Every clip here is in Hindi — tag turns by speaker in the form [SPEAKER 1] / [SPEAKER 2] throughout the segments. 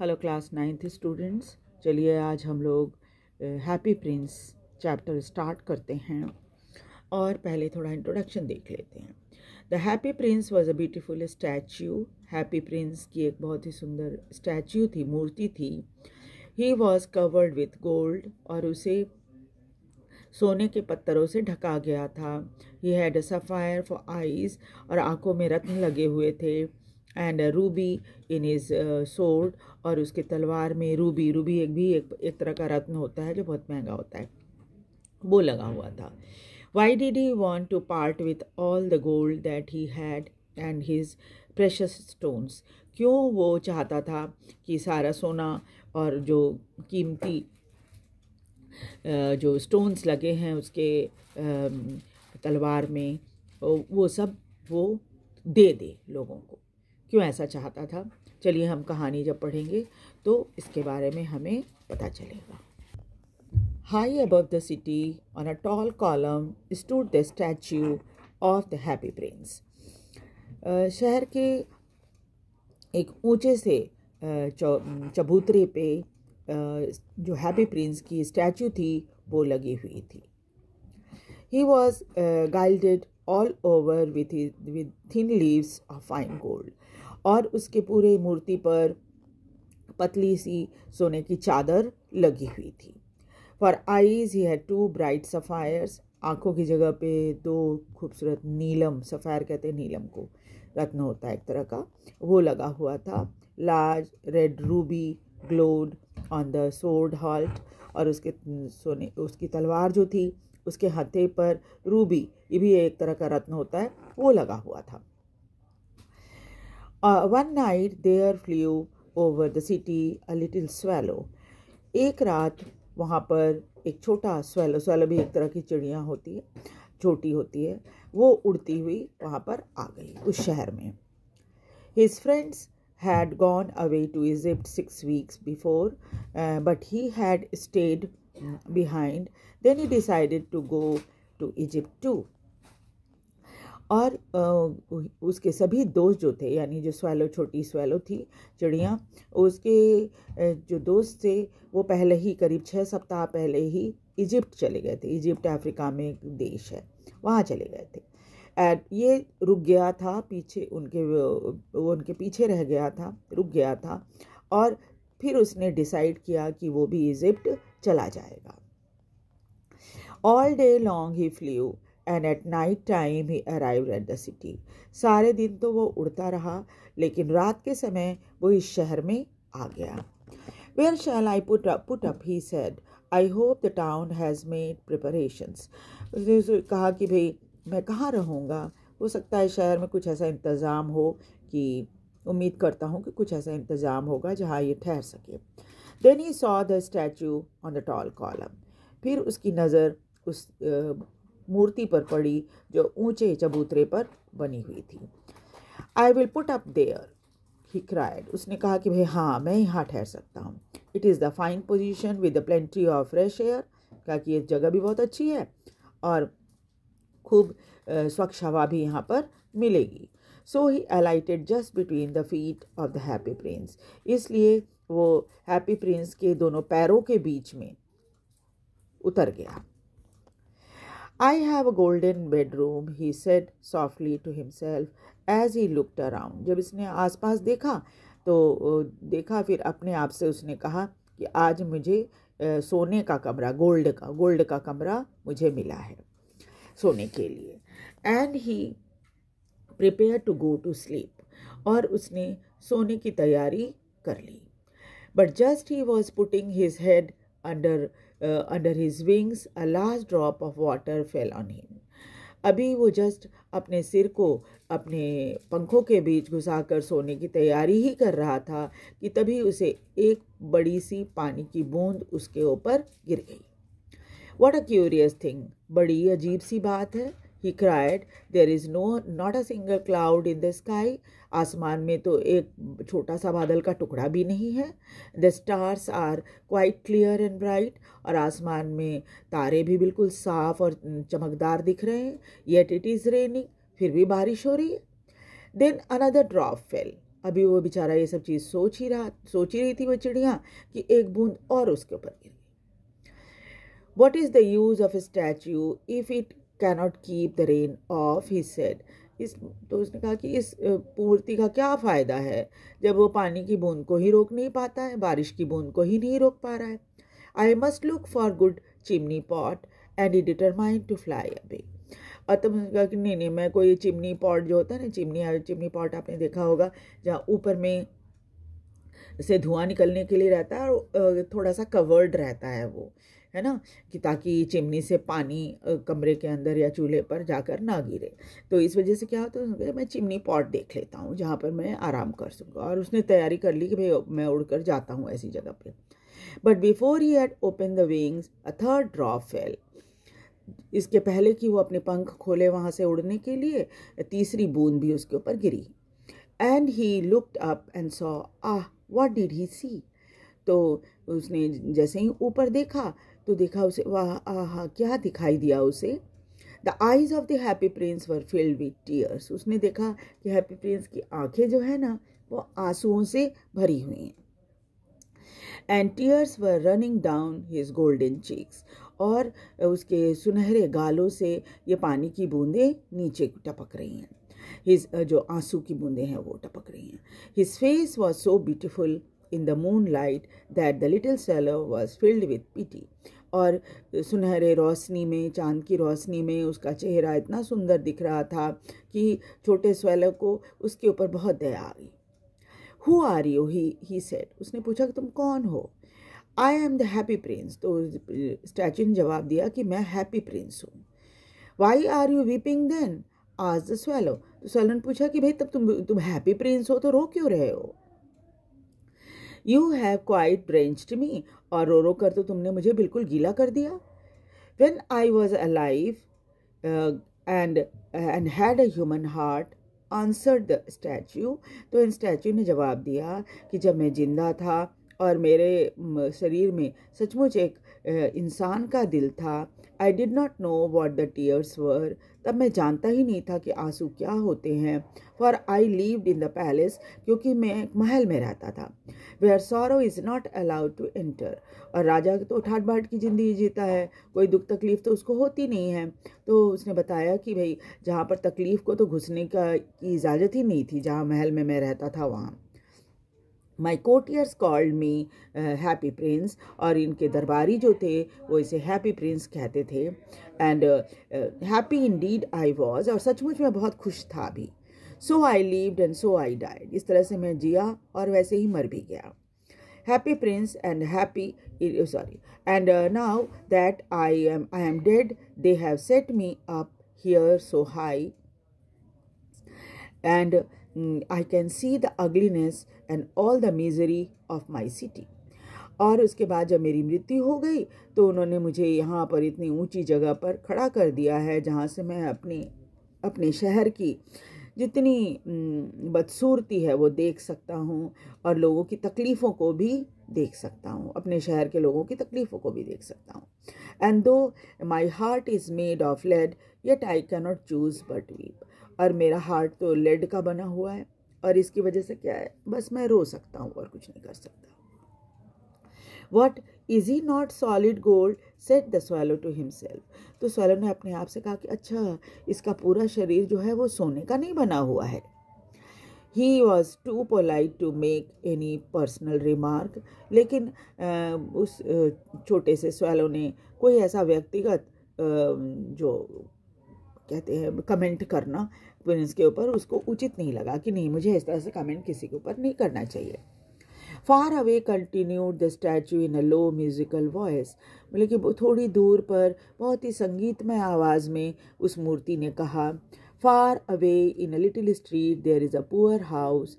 [SPEAKER 1] हेलो क्लास नाइन्थ स्टूडेंट्स चलिए आज हम लोग हैप्पी प्रिंस चैप्टर स्टार्ट करते हैं और पहले थोड़ा इंट्रोडक्शन देख लेते हैं the happy prince was a beautiful statue happy prince की एक बहुत ही सुंदर स्टैच्यू थी मूर्ति थी he was covered with gold और उसे सोने के पत्थरों से ढका गया था he had a sapphire for eyes और आँखों में रत्न लगे हुए थे and ruby in his sword और उसके तलवार में रूबी रूबी एक भी एक, एक तरह का रत्न होता है जो बहुत महंगा होता है वो लगा हुआ था why did he want to part with all the gold that he had and his precious stones क्यों वो चाहता था कि सारा सोना और जो कीमती जो स्टोन्स लगे हैं उसके तलवार में वो सब वो दे दे लोगों को क्यों ऐसा चाहता था चलिए हम कहानी जब पढ़ेंगे तो इसके बारे में हमें पता चलेगा high above the city on a tall column stood the statue of the happy prince शहर के एक ऊंचे से चबूतरे पे जो हैप्पी प्रिंस की स्टैचू थी वो लगी हुई थी ही वॉज गाइडेड all over with with thin leaves of fine gold और उसके पूरे मूर्ति पर पतली सी सोने की चादर लगी हुई थी for eyes he had two bright sapphires आँखों की जगह पे दो खूबसूरत नीलम सफ़ायर कहते हैं नीलम को रत्न होता है एक तरह का वो लगा हुआ था large red ruby glowed on the sword hilt और उसके सोने उसकी तलवार जो थी उसके हथे पर रूबी ये भी एक तरह का रत्न होता है वो लगा हुआ था Uh, one night there flew over the city a little swallow. ek raat wahan par ek छोटा swallow swallow bhi ek tarah ki chidiya hoti hai choti hoti hai wo udti hui wahan par aa gayi us shahar mein his friends had gone away to Egypt 6 weeks before, uh, but he had stayed behind. Then he decided to go to Egypt too. और उसके सभी दोस्त जो थे यानी जो स्वैलो छोटी स्वैलो थी चिड़िया उसके जो दोस्त थे वो पहले ही करीब छः सप्ताह पहले ही इजिप्ट चले गए थे इजिप्ट अफ्रीका में एक देश है वहाँ चले गए थे एंड ये रुक गया था पीछे उनके वो उनके पीछे रह गया था रुक गया था और फिर उसने डिसाइड किया कि वो भी इजिप्ट चला जाएगा all day long he flew and at night time he arrive at the city सारे दिन तो वो उड़ता रहा लेकिन रात के समय वो इस शहर में आ गया where shall I put up put up he said I hope the town has made preparations उसने कहा कि भाई मैं कहाँ रहूँगा हो सकता है शहर में कुछ ऐसा इंतज़ाम हो कि उम्मीद करता हूँ कि कुछ ऐसा इंतज़ाम होगा जहाँ ये ठहर सके then he saw the statue on the tall column फिर उसकी नज़र उस मूर्ति पर पड़ी जो ऊंचे चबूतरे पर बनी हुई थी I will put up there he cried उसने कहा कि भाई हाँ मैं यहाँ ठहर सकता हूँ it is the fine position with the plenty of fresh air कहा कि ये जगह भी बहुत अच्छी है और खूब स्वच्छ हवा भी यहाँ पर मिलेगी so he alighted just between the feet of the happy prince इसलिए वो हैप्पी प्रिंस के दोनों पैरों के बीच में उतर गया I have a golden bedroom, he said softly to himself as he looked around. जब इसने आसपास देखा तो देखा फिर अपने आप से उसने कहा कि आज मुझे सोने का कमरा गोल्ड का गोल्ड का कमरा मुझे मिला है सोने के लिए and he prepare to go to sleep और उसने सोने की तैयारी कर ली but just he was putting his head under under his wings a last drop of water fell on him अभी वो जस्ट अपने सिर को अपने पंखों के बीच घुसाकर सोने की तैयारी ही कर रहा था कि तभी उसे एक बड़ी सी पानी की बूंद उसके ऊपर गिर गई वॉट अ क्यूरियस थिंग बड़ी अजीब सी बात है he cried there is no not a single cloud in the sky आसमान में तो एक छोटा सा बादल का टुकड़ा भी नहीं है the stars are quite clear and bright और आसमान में तारे भी बिल्कुल साफ और चमकदार दिख रहे हैं येट इट इज़ रेनिंग फिर भी बारिश हो रही है देन अनदर ड्रॉप फेल अभी वो बेचारा ये सब चीज़ सोच ही रहा सोच ही रही थी वो चिड़िया कि एक बूंद और उसके ऊपर गिर गई what is the use of a statue if it cannot keep the rain off he said इस तो उसने कहा कि इस पूर्ति का क्या फ़ायदा है जब वो पानी की बूंद को ही रोक नहीं पाता है बारिश की बूंद को ही नहीं रोक पा रहा है I must look for good chimney pot and he determined to fly away और तब उसने कहा कि नहीं नहीं मैं कोई चिमनी पॉट जो होता है ना चिमनी चिमनी पॉट आपने देखा होगा जहाँ ऊपर में से धुआं निकलने के लिए रहता है और थोड़ा सा कवर्ड रहता है वो है ना कि ताकि चिमनी से पानी कमरे के अंदर या चूल्हे पर जाकर ना गिरे तो इस वजह से क्या होता है तो मैं चिमनी पॉट देख लेता हूँ जहाँ पर मैं आराम कर सकूँ और उसने तैयारी कर ली कि भाई मैं उड़ कर जाता हूँ ऐसी जगह पर but before he had open the wings a third drop fell इसके पहले कि वो अपने पंख खोले वहाँ से उड़ने के लिए तीसरी बूंद भी उसके ऊपर गिरी and he looked up and saw ah what did he see तो उसने जैसे ही ऊपर देखा तो देखा उसे वाह आहा क्या दिखाई दिया उसे the eyes of the happy prince were filled with tears उसने देखा कि हैप्पी प्रिंस की आंखें जो है ना वो आंसुओं से भरी हुई हैं and tears were running down his golden cheeks और उसके सुनहरे गालों से ये पानी की बूंदें नीचे टपक रही हैं हिज जो आंसू की बूंदें हैं वो टपक रही हैं his face was so beautiful in the moonlight that the little swallow was filled with pity और सुनहरे रोशनी में चांद की रोशनी में उसका चेहरा इतना सुंदर दिख रहा था कि छोटे स्वैलव को उसके ऊपर बहुत दया आ गई who are you he he said उसने पूछा कि तुम कौन हो I am the happy prince तो स्टैचू ने जवाब दिया कि मैं हैप्पी प्रिंस हूँ why are you weeping then आज द स्वेलो तो स्वेलो ने पूछा कि भाई तब तुम तुम हैप्पी प्रिंस हो तो रो क्यों रहे हो you have quite drenched me और रो रो कर तो तुमने मुझे बिल्कुल गीला कर दिया when I was alive and and had a human heart answer the statue तो इन स्टैचू ने जवाब दिया कि जब मैं जिंदा था और मेरे शरीर में सचमुच एक uh, इंसान का दिल था I did not know what the tears were तब मैं जानता ही नहीं था कि आंसू क्या होते हैं for I lived in the palace क्योंकि मैं एक महल में रहता था where sorrow is not allowed to enter और राजा तो ठाट बाट की ज़िंदगी जीता है कोई दुख तकलीफ़ तो उसको होती नहीं है तो उसने बताया कि भाई जहाँ पर तकलीफ़ को तो घुसने का की इजाज़त ही नहीं थी जहाँ महल में मैं रहता था वहाँ my courtiers called me happy prince और इनके दरबारी जो थे वो इसे हैप्पी प्रिंस कहते थे and happy indeed I was और सचमुच मैं बहुत खुश था भी so I lived and so I died इस तरह से मैं जिया और वैसे ही मर भी गया happy prince and happy sorry and now that I am I am dead they have set me up here so high and I can see the ugliness and all the misery of my city और उसके बाद जब मेरी मृत्यु हो गई तो उन्होंने मुझे यहाँ पर इतनी ऊंची जगह पर खड़ा कर दिया है जहाँ से मैं अपने अपने शहर की जितनी mm, बदसूरती है वो देख सकता हूँ और लोगों की तकलीफ़ों को भी देख सकता हूँ अपने शहर के लोगों की तकलीफ़ों को भी देख सकता हूँ and though my heart is made of lead yet I cannot choose but weep और मेरा हार्ट तो लेड का बना हुआ है और इसकी वजह से क्या है बस मैं रो सकता हूँ और कुछ नहीं कर सकता what is he not solid gold said the swallow to himself तो सोलो ने अपने आप से कहा कि अच्छा इसका पूरा शरीर जो है वो सोने का नहीं बना हुआ है he was too polite to make any personal remark लेकिन उस छोटे से स्वैलो ने कोई ऐसा व्यक्तिगत जो कहते हैं कमेंट करना प्रिंस के ऊपर उसको उचित नहीं लगा कि नहीं मुझे इस तरह से कमेंट किसी के ऊपर नहीं करना चाहिए far away continued the statue in a low musical voice मतलब कि थोड़ी दूर पर बहुत ही संगीतमय आवाज़ में उस मूर्ति ने कहा far away in a little street there is a poor house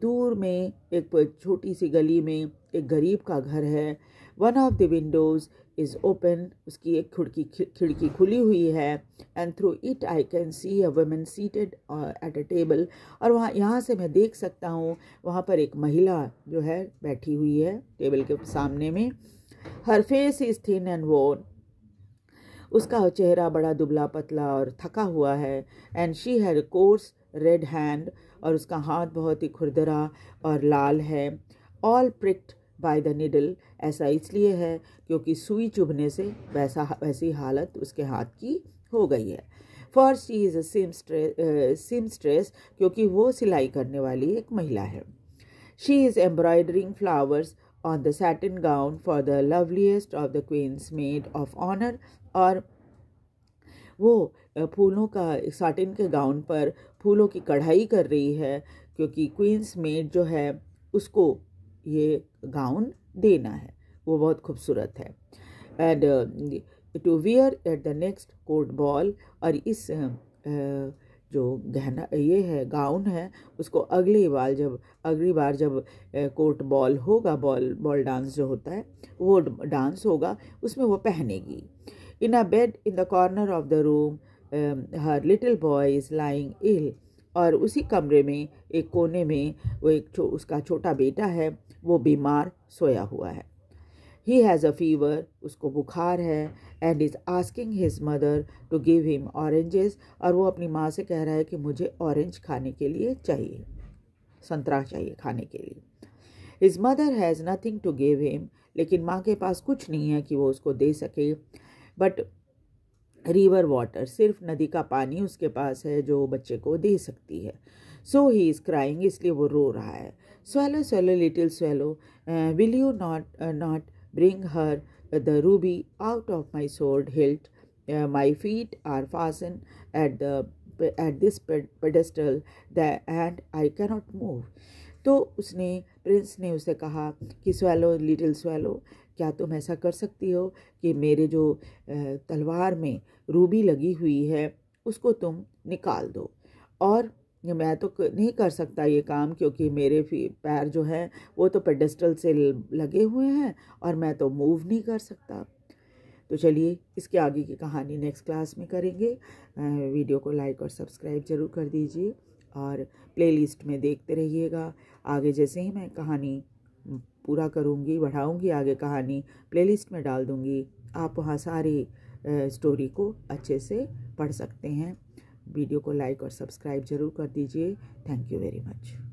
[SPEAKER 1] दूर में एक छोटी सी गली में एक गरीब का घर है one of the windows is open उसकी एक खिड़की खिड़की खुली हुई है and through it I can see a woman seated at a table और वहाँ यहाँ से मैं देख सकता हूँ वहाँ पर एक महिला जो है बैठी हुई है टेबल के सामने में her face is thin and worn उसका चेहरा बड़ा दुबला पतला और थका हुआ है and she her coarse red hand और उसका हाथ बहुत ही खुरदरा और लाल है all pricked by the needle ऐसा इसलिए है क्योंकि सुई चुभने से वैसा वैसी हालत उसके हाथ की हो गई है for she is a seamstress seamstress क्योंकि वो सिलाई करने वाली एक महिला है she is embroidering flowers on the satin gown for the loveliest of the queen's maid of honour और वो uh, फूलों का साटिन के गाउन पर फूलों की कढ़ाई कर रही है क्योंकि क्वींस मेड जो है उसको ये गाउन देना है वो बहुत खूबसूरत है and to wear at the next court ball और इस uh, uh, जो गहना ये है गाउन है उसको अगली बार जब अगली बार जब कोर्ट uh, बॉल होगा बॉल बॉल डांस जो होता है वो डांस होगा उसमें वो पहनेगी in a bed in the corner of the room her little boy is lying ill और उसी कमरे में एक कोने में वो एक चो, उसका छोटा बेटा है वो बीमार सोया हुआ है ही हैज़ अ फीवर उसको बुखार है and is asking his mother to give him oranges और वो अपनी माँ से कह रहा है कि मुझे ऑरेंज खाने के लिए चाहिए संतरा चाहिए खाने के लिए his mother has nothing to give him लेकिन माँ के पास कुछ नहीं है कि वो उसको दे सके बट रिवर वाटर सिर्फ नदी का पानी उसके पास है जो बच्चे को दे सकती है सो ही इज़ क्राइंग इसलिए वो रो रहा है swallow swallow little swallow will you not not bring her the ruby out of my sword hilt my feet are fastened at the at this pedestal the and I cannot move तो उसने प्रिंस ने उसे कहा कि स्वेलो लिटिल स्वेलो क्या तुम ऐसा कर सकती हो कि मेरे जो तलवार में रूबी लगी हुई है उसको तुम निकाल दो और मैं तो नहीं कर सकता ये काम क्योंकि मेरे पैर जो हैं वो तो पेडेस्टल से लगे हुए हैं और मैं तो मूव नहीं कर सकता तो चलिए इसके आगे की कहानी नेक्स्ट क्लास में करेंगे वीडियो को लाइक और सब्सक्राइब ज़रूर कर दीजिए और प्लेलिस्ट में देखते रहिएगा आगे जैसे ही मैं कहानी पूरा करूँगी बढ़ाऊँगी आगे कहानी प्लेलिस्ट में डाल दूँगी आप वहाँ सारी स्टोरी को अच्छे से पढ़ सकते हैं वीडियो को लाइक और सब्सक्राइब ज़रूर कर दीजिए थैंक यू वेरी मच